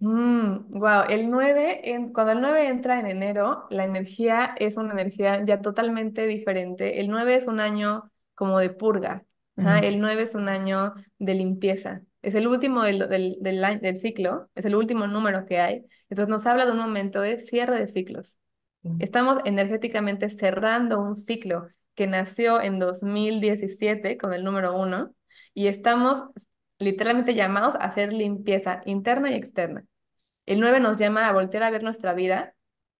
Wow, el 9, cuando el 9 entra en enero, la energía es una energía ya totalmente diferente. El 9 es un año como de purga, El 9 es un año de limpieza. Es el último del, ciclo, es el último número que hay. Entonces nos habla de un momento de cierre de ciclos. Mm. Estamos energéticamente cerrando un ciclo que nació en 2017 con el número 1 y estamos literalmente llamados a hacer limpieza interna y externa. El 9 nos llama a volver a ver nuestra vida,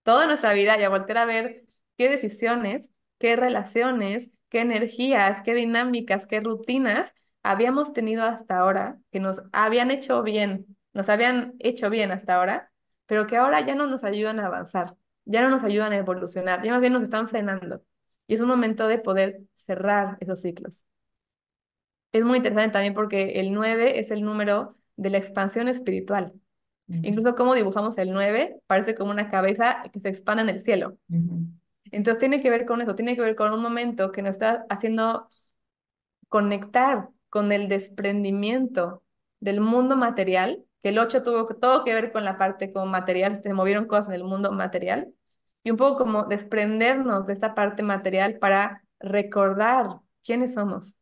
toda nuestra vida, y a volver a ver qué decisiones, qué relaciones, qué energías, qué dinámicas, qué rutinas habíamos tenido hasta ahora, que nos habían hecho bien, nos habían hecho bien hasta ahora, pero que ahora ya no nos ayudan a avanzar, ya no nos ayudan a evolucionar, ya más bien nos están frenando. Y es un momento de poder cerrar esos ciclos es muy interesante también porque el 9 es el número de la expansión espiritual. Incluso como dibujamos el 9, parece como una cabeza que se expande en el cielo. Entonces tiene que ver con eso, tiene que ver con un momento que nos está haciendo conectar con el desprendimiento del mundo material, que el 8 tuvo todo que ver con la parte como material, se movieron cosas en el mundo material, y un poco como desprendernos de esta parte material para recordar quiénes somos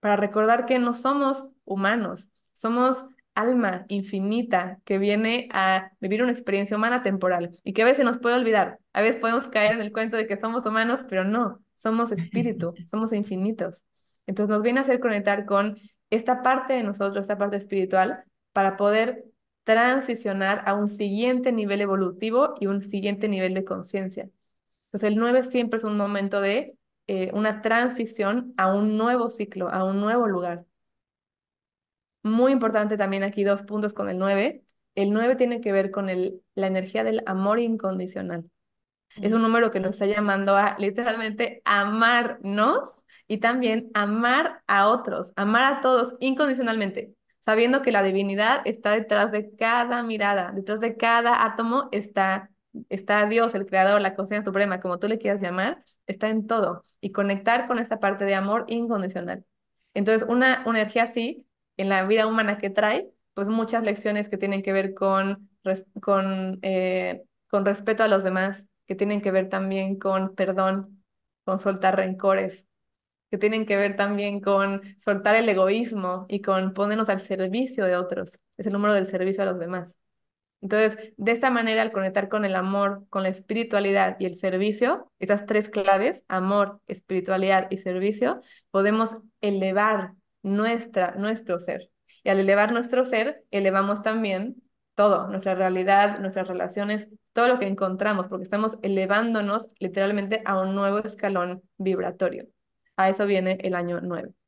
para recordar que no somos humanos, somos alma infinita que viene a vivir una experiencia humana temporal y que a veces nos puede olvidar, a veces podemos caer en el cuento de que somos humanos, pero no, somos espíritu, somos infinitos. Entonces nos viene a hacer conectar con esta parte de nosotros, esta parte espiritual, para poder transicionar a un siguiente nivel evolutivo y un siguiente nivel de conciencia. Entonces el 9 siempre es un momento de eh, una transición a un nuevo ciclo, a un nuevo lugar. Muy importante también aquí dos puntos con el 9. El 9 tiene que ver con el, la energía del amor incondicional. Es un número que nos está llamando a literalmente amarnos y también amar a otros, amar a todos incondicionalmente, sabiendo que la divinidad está detrás de cada mirada, detrás de cada átomo está está Dios, el creador, la conciencia suprema, como tú le quieras llamar, está en todo. Y conectar con esa parte de amor incondicional. Entonces, una, energía así, en la vida humana que trae, pues muchas lecciones que tienen que ver con, con, eh, con respeto a los demás, que tienen que ver también con perdón, con soltar rencores, que tienen que ver también con soltar el egoísmo y con ponernos al servicio de otros. Es el número del servicio a los demás. Entonces, de esta manera, al conectar con el amor, con la espiritualidad y el servicio, esas tres claves, amor, espiritualidad y servicio, podemos elevar nuestra, nuestro ser. Y al elevar nuestro ser, elevamos también todo, nuestra realidad, nuestras relaciones, todo lo que encontramos, porque estamos elevándonos literalmente a un nuevo escalón vibratorio. A eso viene el año 9.